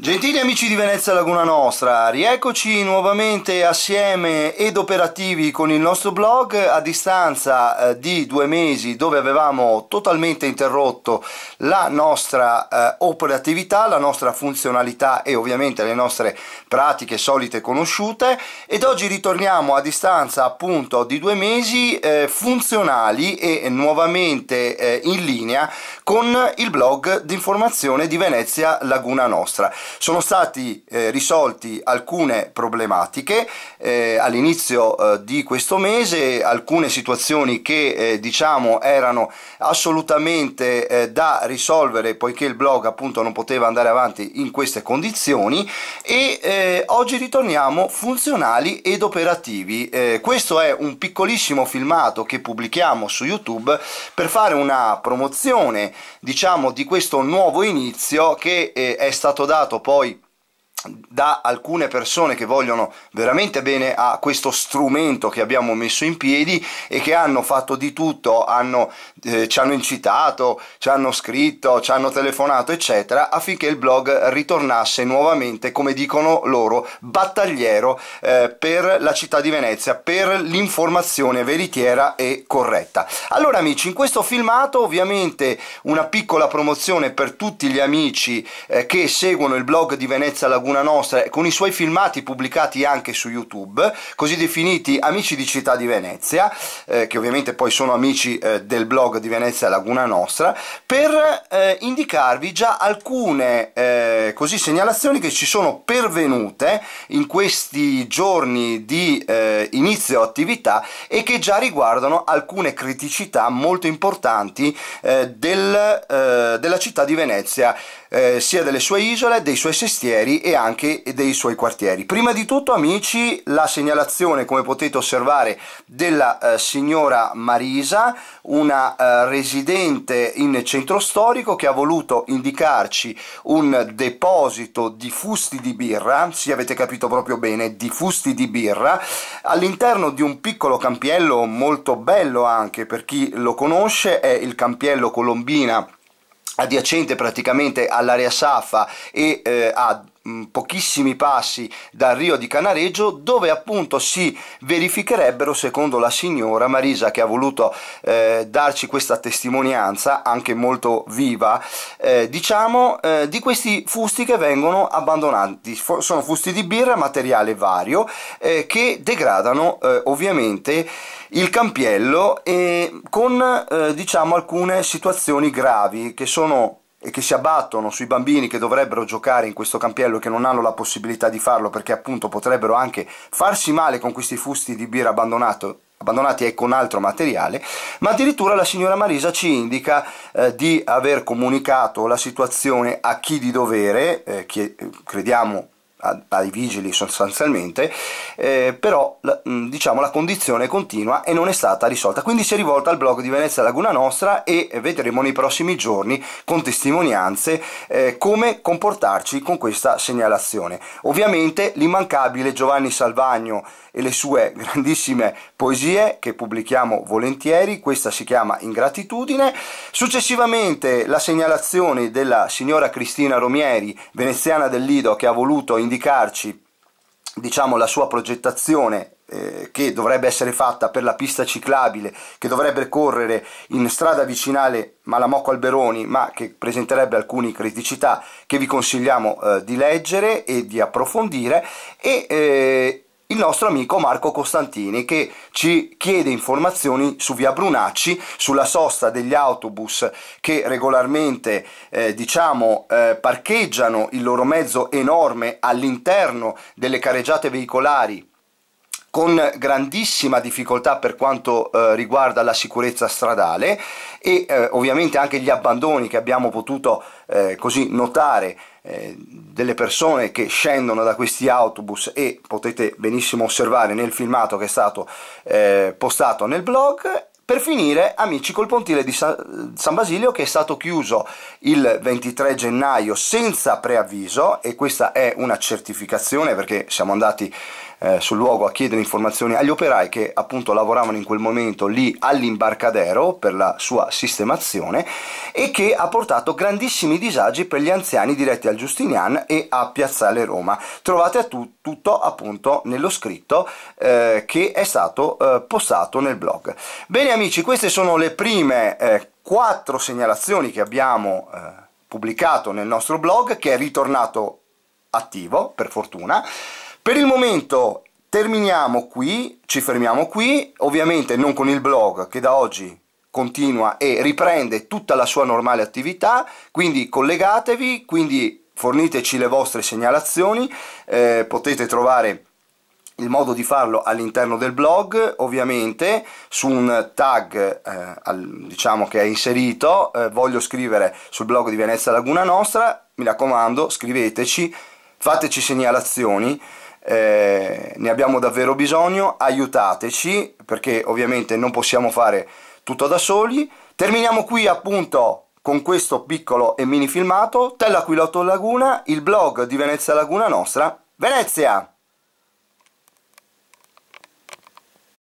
Gentili amici di Venezia Laguna Nostra, rieccoci nuovamente assieme ed operativi con il nostro blog a distanza eh, di due mesi dove avevamo totalmente interrotto la nostra eh, operatività, la nostra funzionalità e ovviamente le nostre pratiche solite e conosciute ed oggi ritorniamo a distanza appunto di due mesi eh, funzionali e nuovamente in linea con il blog di informazione di Venezia Laguna Nostra. Sono stati eh, risolti alcune problematiche eh, all'inizio eh, di questo mese, alcune situazioni che eh, diciamo erano assolutamente eh, da risolvere poiché il blog appunto non poteva andare avanti in queste condizioni e eh, oggi ritorniamo funzionali ed operativi. questo è un piccolissimo filmato che pubblichiamo su YouTube per fare una promozione diciamo di questo nuovo inizio che è stato dato poi da alcune persone che vogliono veramente bene a questo strumento che abbiamo messo in piedi e che hanno fatto di tutto, hanno, eh, ci hanno incitato, ci hanno scritto, ci hanno telefonato eccetera affinché il blog ritornasse nuovamente come dicono loro battagliero eh, per la città di Venezia, per l'informazione veritiera e corretta. Allora amici in questo filmato ovviamente una piccola promozione per tutti gli amici eh, che seguono il blog di Venezia Laguna una nostra con i suoi filmati pubblicati anche su YouTube, così definiti Amici di Città di Venezia, eh, che ovviamente poi sono amici eh, del blog di Venezia Laguna Nostra, per eh, indicarvi già alcune eh, così, segnalazioni che ci sono pervenute in questi giorni di eh, inizio attività e che già riguardano alcune criticità molto importanti eh, del, della città di Venezia, sia delle sue isole, dei suoi sestieri e anche anche dei suoi quartieri. Prima di tutto amici la segnalazione come potete osservare della eh, signora Marisa, una eh, residente in centro storico che ha voluto indicarci un deposito di fusti di birra, sì avete capito proprio bene, di fusti di birra, all'interno di un piccolo campiello molto bello anche per chi lo conosce, è il campiello Colombina adiacente praticamente all'area Safa e eh, a Mm, pochissimi passi dal Rio di Canareggio dove appunto si verificherebbero secondo la signora Marisa che ha voluto eh, darci questa testimonianza anche molto viva eh, diciamo eh, di questi fusti che vengono abbandonati sono fusti di birra materiale vario eh, che degradano eh, ovviamente il campiello eh, con diciamo alcune situazioni gravi che sono e che si abbattono sui bambini che dovrebbero giocare in questo campiello e che non hanno la possibilità di farlo perché appunto potrebbero anche farsi male con questi fusti di birra abbandonati e con altro materiale, ma addirittura la signora Marisa ci indica eh, di aver comunicato la situazione a chi di dovere, eh, che eh, crediamo ai vigili sostanzialmente, eh, però la, mm, diciamo la condizione continua e non è stata risolta. Quindi si è rivolta al blog di Venezia Laguna Nostra e vedremo nei prossimi giorni con testimonianze eh, come comportarci con questa segnalazione. Ovviamente l'immancabile Giovanni Salvagno e le sue grandissime poesie che pubblichiamo volentieri, questa si chiama Ingratitudine. Successivamente la segnalazione della signora Cristina Romieri, veneziana del Lido, che ha voluto in indicarci diciamo, la sua progettazione eh, che dovrebbe essere fatta per la pista ciclabile che dovrebbe correre in strada vicinale Malamocco Alberoni ma che presenterebbe alcune criticità che vi consigliamo eh, di leggere e di approfondire e eh, il nostro amico Marco Costantini che ci chiede informazioni su via Brunacci, sulla sosta degli autobus che regolarmente eh, diciamo, eh, parcheggiano il loro mezzo enorme all'interno delle careggiate veicolari con grandissima difficoltà per quanto eh, riguarda la sicurezza stradale e eh, ovviamente anche gli abbandoni che abbiamo potuto eh, così notare eh, delle persone che scendono da questi autobus e potete benissimo osservare nel filmato che è stato eh, postato nel blog per finire, amici, col pontile di San, Basilio che è stato chiuso il 23 gennaio senza preavviso e questa è una certificazione perché siamo andati eh, sul luogo a chiedere informazioni agli operai che appunto lavoravano in quel momento lì all'imbarcadero per la sua sistemazione e che ha portato grandissimi disagi per gli anziani diretti al Giustinian e a Piazzale Roma. Trovate tu tutto appunto nello scritto eh, che è stato eh, postato nel blog. Bene, amici queste sono le prime eh, quattro segnalazioni che abbiamo eh, pubblicato nel nostro blog che è ritornato attivo per fortuna per il momento terminiamo qui ci fermiamo qui ovviamente non con il blog che da oggi continua e riprende tutta la sua normale attività quindi collegatevi quindi forniteci le vostre segnalazioni eh, potete trovare il modo di farlo all'interno del blog ovviamente su un tag eh, al, diciamo che è inserito eh, voglio scrivere sul blog di Venezia Laguna Nostra mi raccomando scriveteci fateci segnalazioni eh, ne abbiamo davvero bisogno aiutateci perché ovviamente non possiamo fare tutto da soli terminiamo qui appunto con questo piccolo e mini filmato Tell'Aquilotto Laguna il blog di Venezia Laguna Nostra Venezia!